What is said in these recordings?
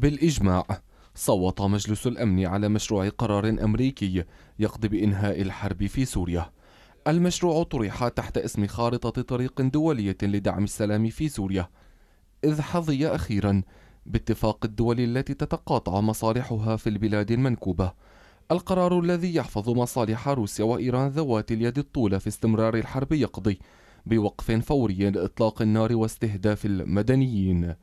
بالإجماع صوت مجلس الأمن على مشروع قرار أمريكي يقضي بإنهاء الحرب في سوريا المشروع طرح تحت اسم خارطة طريق دولية لدعم السلام في سوريا إذ حظي أخيرا باتفاق الدول التي تتقاطع مصالحها في البلاد المنكوبة القرار الذي يحفظ مصالح روسيا وإيران ذوات اليد الطولة في استمرار الحرب يقضي بوقف فوري لإطلاق النار واستهداف المدنيين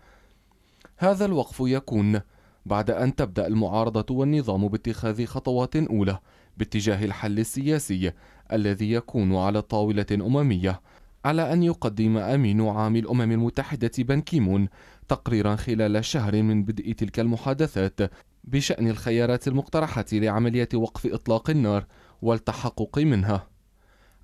هذا الوقف يكون بعد أن تبدأ المعارضة والنظام باتخاذ خطوات أولى باتجاه الحل السياسي الذي يكون على طاولة أممية على أن يقدم أمين عام الأمم المتحدة بنكيمون تقريرا خلال شهر من بدء تلك المحادثات بشأن الخيارات المقترحة لعملية وقف إطلاق النار والتحقق منها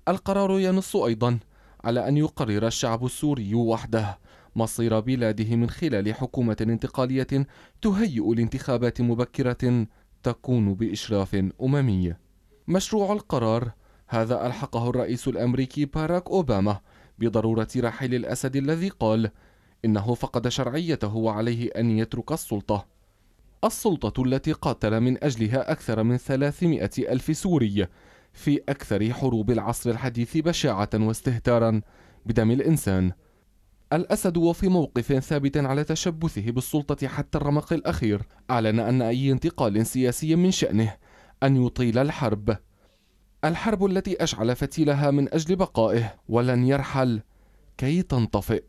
القرار ينص أيضا على أن يقرر الشعب السوري وحده مصير بلاده من خلال حكومة انتقالية تهيئ لانتخابات مبكرة تكون بإشراف أممي. مشروع القرار هذا ألحقه الرئيس الأمريكي باراك أوباما بضرورة رحيل الأسد الذي قال إنه فقد شرعيته وعليه أن يترك السلطة السلطة التي قاتل من أجلها أكثر من 300 ألف سوري في أكثر حروب العصر الحديث بشاعة واستهتارا بدم الإنسان الأسد وفي موقف ثابت على تشبثه بالسلطة حتى الرمق الأخير أعلن أن أي انتقال سياسي من شأنه أن يطيل الحرب الحرب التي أشعل فتيلها من أجل بقائه ولن يرحل كي تنطفئ